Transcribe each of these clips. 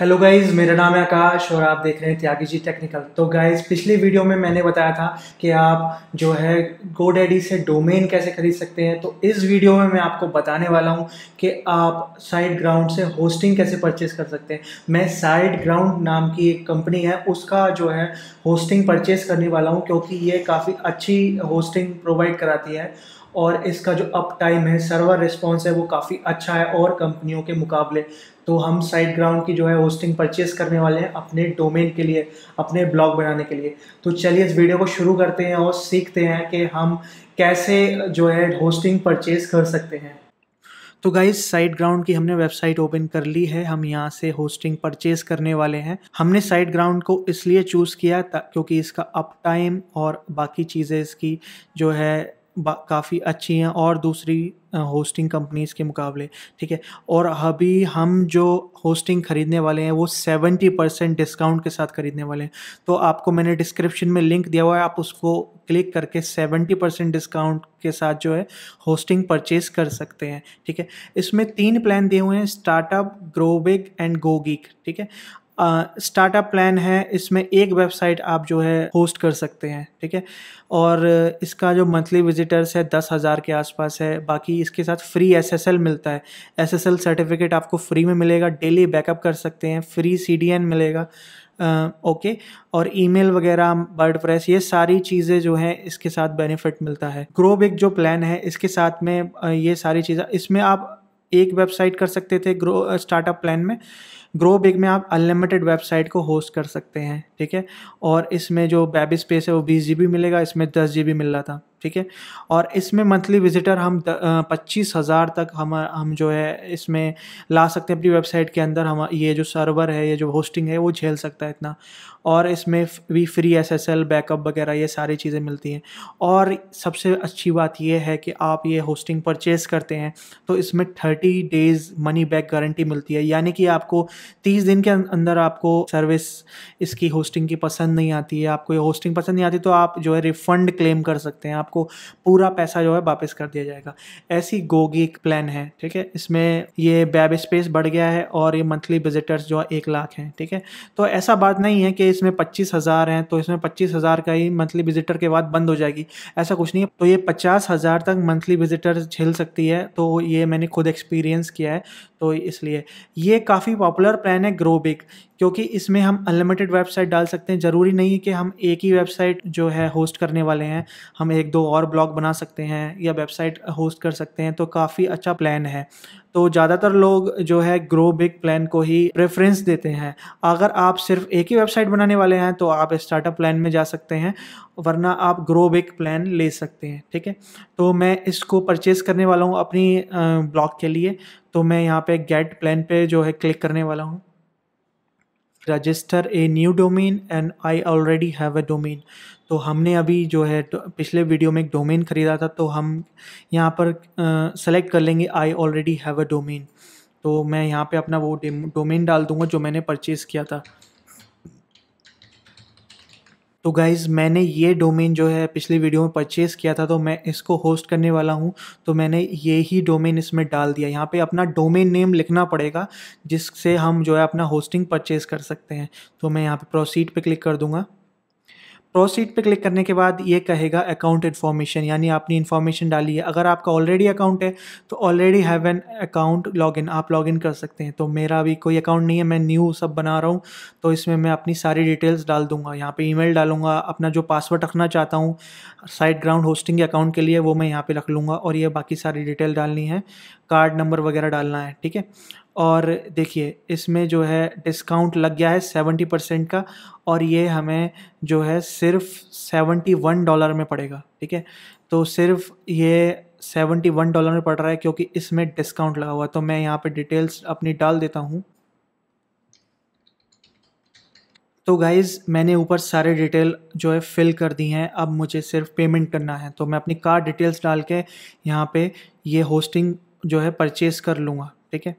hello guys मेरा नाम है आकाश और आप देख रहे हैं त्यागी जी टेक्निकल तो गाइज पिछली वीडियो में मैंने बताया था कि आप जो है गोडेडी से डोमेन कैसे खरीद सकते हैं तो इस वीडियो में मैं आपको बताने वाला हूं कि आप साइड ग्राउंड से होस्टिंग कैसे परचेज कर सकते हैं मैं साइड ग्राउंड नाम की एक कंपनी है उसका जो है होस्टिंग परचेज करने वाला हूँ क्योंकि ये काफ़ी अच्छी होस्टिंग प्रोवाइड कराती है और इसका जो अप टाइम है सर्वर रिस्पॉन्स है वो काफ़ी अच्छा है और कंपनियों के मुकाबले तो हम साइट ग्राउंड की जो है होस्टिंग परचेस करने वाले हैं अपने डोमेन के लिए अपने ब्लॉग बनाने के लिए तो चलिए इस वीडियो को शुरू करते हैं और सीखते हैं कि हम कैसे जो है होस्टिंग परचेस कर सकते हैं तो गाइज साइट ग्राउंड की हमने वेबसाइट ओपन कर ली है हम यहाँ से होस्टिंग परचेज करने वाले हैं हमने साइट ग्राउंड को इसलिए चूज़ किया क्योंकि इसका अप टाइम और बाकी चीज़ें इसकी जो है काफ़ी अच्छी हैं और दूसरी होस्टिंग कंपनीज़ के मुकाबले ठीक है और अभी हम जो होस्टिंग ख़रीदने वाले हैं वो सेवेंटी परसेंट डिस्काउंट के साथ ख़रीदने वाले हैं तो आपको मैंने डिस्क्रिप्शन में लिंक दिया हुआ है आप उसको क्लिक करके सेवेंटी परसेंट डिस्काउंट के साथ जो है होस्टिंग परचेज कर सकते हैं ठीक है इसमें तीन प्लान दिए हुए हैं स्टार्टअप ग्रोबिक एंड गोगिक ठीक है स्टार्टअप प्लान है इसमें एक वेबसाइट आप जो है होस्ट कर सकते हैं ठीक है और इसका जो मंथली विजिटर्स है दस हज़ार के आसपास है बाकी इसके साथ फ्री एसएसएल मिलता है एसएसएल सर्टिफिकेट आपको फ्री में मिलेगा डेली बैकअप कर सकते हैं फ्री सीडीएन मिलेगा ओके और ईमेल वगैरह बर्ड प्रेस ये सारी चीज़ें जो हैं इसके साथ बेनिफिट मिलता है ग्रो बिग जो प्लान है इसके साथ में ये सारी चीज़ें इसमें आप एक वेबसाइट कर सकते थे ग्रो स्टार्टअप प्लान में ग्रो बिग में आप अनलिमिटेड वेबसाइट को होस्ट कर सकते हैं ठीक है और इसमें जो वेब स्पेस है वो बीस जी मिलेगा इसमें दस जी मिल रहा था ठीक है और इसमें मंथली विजिटर हम पच्चीस हज़ार तक हम हम जो है इसमें ला सकते हैं अपनी वेबसाइट के अंदर हम ये जो सर्वर है ये जो होस्टिंग है वो झेल सकता है इतना और इसमें भी free S S L backup वगैरह ये सारी चीज़ें मिलती हैं और सबसे अच्छी बात यह है कि आप ये होस्टिंग परचेस करते हैं तो इसमें thirty days money back guarantee मिलती है यानी कि आपको तीस दिन के अं-, अंदर आपको सर्विस इसकी होस्टिंग की पसंद नहीं आती है आपको ये होस्टिंग पसंद नहीं आती तो आप जो है रिफ़ंड क्लेम कर सकते हैं आपको पूरा पैसा जो है वापस कर दिया जाएगा ऐसी गोगी एक प्लान है ठीक है इसमें ये बैब स्पेस बढ़ गया है और ये मंथली विजिटर्स जो है एक लाख हैं ठीक है तो ऐसा बात नहीं है कि इसमें पच्चीस हज़ार हैं तो इसमें पच्चीस हज़ार का ही मंथली विजिटर के बाद बंद हो जाएगी ऐसा कुछ नहीं है तो ये पचास हज़ार तक मंथली विजिटर झेल सकती है तो ये मैंने खुद एक्सपीरियंस किया है तो इसलिए ये काफ़ी पॉपुलर प्लान है ग्रोबिक क्योंकि इसमें हम अनलिमिटेड वेबसाइट डाल सकते हैं ज़रूरी नहीं है कि हम एक ही वेबसाइट जो है होस्ट करने वाले हैं हम एक दो और ब्लॉग बना सकते हैं या वेबसाइट होस्ट कर सकते हैं तो काफ़ी अच्छा प्लान है तो ज़्यादातर लोग जो है ग्रो बिग प्लान को ही प्रेफरेंस देते हैं अगर आप सिर्फ एक ही वेबसाइट बनाने वाले हैं तो आप स्टार्टअप प्लान में जा सकते हैं वरना आप ग्रो बिग प्लान ले सकते हैं ठीक है तो मैं इसको परचेज़ करने वाला हूँ अपनी ब्लॉग के लिए तो मैं यहाँ पे गेट प्लान पे जो है क्लिक करने वाला हूँ register a new domain and I already have a domain तो हमने अभी जो है तो पिछले वीडियो में एक डोमेन ख़रीदा था तो हम यहाँ पर सेलेक्ट uh, कर लेंगे I already have a domain तो मैं यहाँ पे अपना वो डोमेन डाल दूँगा जो मैंने परचेज़ किया था तो गाइज़ मैंने ये डोमेन जो है पिछली वीडियो में परचेज़ किया था तो मैं इसको होस्ट करने वाला हूँ तो मैंने ये ही डोमेन इसमें डाल दिया यहाँ पे अपना डोमेन नेम लिखना पड़ेगा जिससे हम जो है अपना होस्टिंग परचेज़ कर सकते हैं तो मैं यहाँ पे प्रोसीड पे क्लिक कर दूँगा प्रोसीड पे क्लिक करने के बाद ये कहेगा अकाउंट इन्फॉर्मेशन यानी आपने इन्फॉर्मेशन डाली है अगर आपका ऑलरेडी अकाउंट है तो already have an account login आप लॉगिन कर सकते हैं तो मेरा भी कोई अकाउंट नहीं है मैं न्यू सब बना रहा हूँ तो इसमें मैं अपनी सारी डिटेल्स डाल दूंगा यहाँ पे ईमेल डालूंगा अपना जो पासवर्ड रखना चाहता हूँ साइट ग्राउंड होस्टिंग के अकाउंट के लिए वो मैं यहाँ पर रख लूँगा और ये बाकी सारी डिटेल डालनी है कार्ड नंबर वगैरह डालना है ठीक है और देखिए इसमें जो है डिस्काउंट लग गया है सेवेंटी परसेंट का और ये हमें जो है सिर्फ सेवेंटी वन डॉलर में पड़ेगा ठीक है तो सिर्फ ये सेवेंटी वन डॉलर में पड़ रहा है क्योंकि इसमें डिस्काउंट लगा हुआ है तो मैं यहाँ पे डिटेल्स अपनी डाल देता हूँ तो गाइज़ मैंने ऊपर सारे डिटेल जो है फिल कर दी हैं अब मुझे सिर्फ पेमेंट करना है तो मैं अपनी कार डिटेल्स डाल के यहाँ पे ये होस्टिंग जो है परचेज़ कर लूँगा ठीक है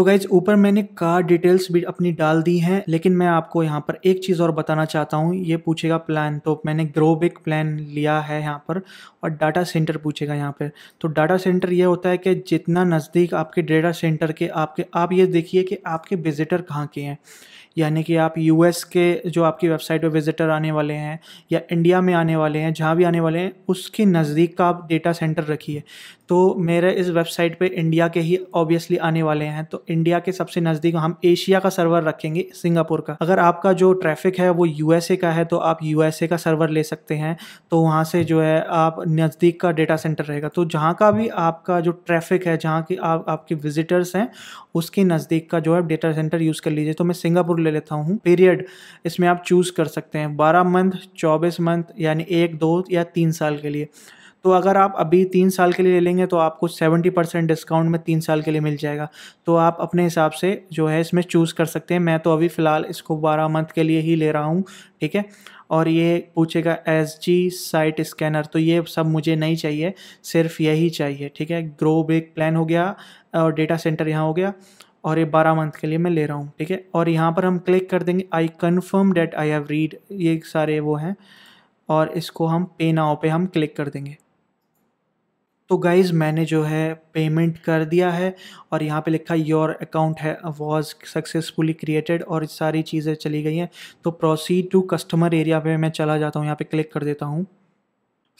तो गाइज ऊपर मैंने कार डिटेल्स भी अपनी डाल दी हैं लेकिन मैं आपको यहाँ पर एक चीज़ और बताना चाहता हूँ ये पूछेगा प्लान तो मैंने ग्रोबिक प्लान लिया है यहाँ पर और डाटा सेंटर पूछेगा यहाँ पर तो डाटा सेंटर ये होता है कि जितना नज़दीक आपके डेटा सेंटर के आपके आप ये देखिए कि आपके विजिटर कहाँ के हैं यानी कि आप यूएस के जो आपकी वेबसाइट पर विजिटर आने वाले हैं या इंडिया में आने वाले हैं जहाँ भी आने वाले हैं उसके नज़दीक का आप डेटा सेंटर रखिए तो मेरे इस वेबसाइट पे इंडिया के ही ऑब्वियसली आने वाले हैं तो इंडिया के सबसे नज़दीक हम एशिया का सर्वर रखेंगे सिंगापुर का अगर आपका जो ट्रैफिक है वो यूएसए का है तो आप यूएसए का सर्वर ले सकते हैं तो वहाँ से जो है आप नज़दीक का डेटा सेंटर रहेगा तो जहाँ का भी आपका जो ट्रैफिक है जहाँ की आप आपके विजिटर्स हैं उसके नज़दीक का जो है डेटा सेंटर यूज़ कर लीजिए तो मैं सिंगापुर ले लेता हूँ पीरियड इसमें आप चूज़ कर सकते हैं बारह मंथ चौबीस मंथ यानी एक दो या तीन साल के लिए तो अगर आप अभी तीन साल के लिए ले लेंगे तो आपको सेवेंटी परसेंट डिस्काउंट में तीन साल के लिए मिल जाएगा तो आप अपने हिसाब से जो है इसमें चूज़ कर सकते हैं मैं तो अभी फ़िलहाल इसको बारह मंथ के लिए ही ले रहा हूँ ठीक है और ये पूछेगा एस जी साइट स्कैनर तो ये सब मुझे नहीं चाहिए सिर्फ यही चाहिए ठीक है ग्रो बिग प्लान हो गया और डेटा सेंटर यहाँ हो गया और ये बारह मंथ के लिए मैं ले रहा हूँ ठीक है और यहाँ पर हम क्लिक कर देंगे I confirm that I have read ये सारे वो हैं और इसको हम पे नाव पे हम क्लिक कर देंगे तो गाइज़ मैंने जो है पेमेंट कर दिया है और यहाँ पे लिखा योर अकाउंट है वॉज सक्सेसफुली क्रिएटेड और सारी चीज़ें चली गई हैं तो प्रोसीड टू कस्टमर एरिया पे मैं चला जाता हूँ यहाँ पे क्लिक कर देता हूँ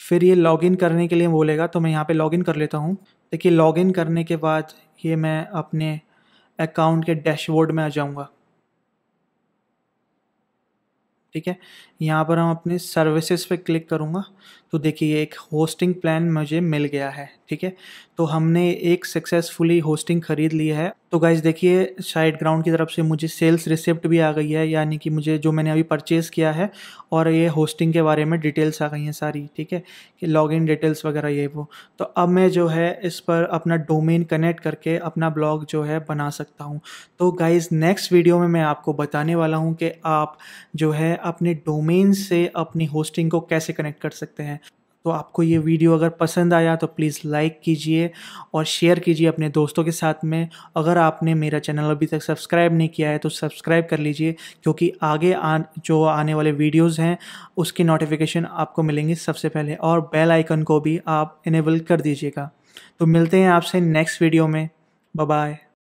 फिर ये लॉगिन करने के लिए बोलेगा तो मैं यहाँ पे लॉगिन कर लेता हूँ देखिए लॉगिन करने के बाद ये मैं अपने अकाउंट के डैशबोर्ड में आ जाऊँगा ठीक है यहाँ पर हम अपने सर्विसेज पे क्लिक करूँगा तो देखिए एक होस्टिंग प्लान मुझे मिल गया है ठीक है तो हमने एक सक्सेसफुली होस्टिंग ख़रीद ली है तो गाइज देखिए साइड ग्राउंड की तरफ से मुझे सेल्स रिसिप्ट भी आ गई है यानी कि मुझे जो मैंने अभी परचेज़ किया है और ये होस्टिंग के बारे में डिटेल्स आ गई हैं सारी ठीक है कि लॉग इन डिटेल्स वगैरह ये वो तो अब मैं जो है इस पर अपना डोमेन कनेक्ट करके अपना ब्लॉग जो है बना सकता हूँ तो गाइज़ नेक्स्ट वीडियो में मैं आपको बताने वाला हूँ कि आप जो है अपने डोमेन से अपनी होस्टिंग को कैसे कनेक्ट कर सकते हैं तो आपको ये वीडियो अगर पसंद आया तो प्लीज़ लाइक कीजिए और शेयर कीजिए अपने दोस्तों के साथ में अगर आपने मेरा चैनल अभी तक सब्सक्राइब नहीं किया है तो सब्सक्राइब कर लीजिए क्योंकि आगे आ, जो आने वाले वीडियोज़ हैं उसकी नोटिफिकेशन आपको मिलेंगी सबसे पहले और बेल आइकन को भी आप इनेबल कर दीजिएगा तो मिलते हैं आपसे नेक्स्ट वीडियो में बाय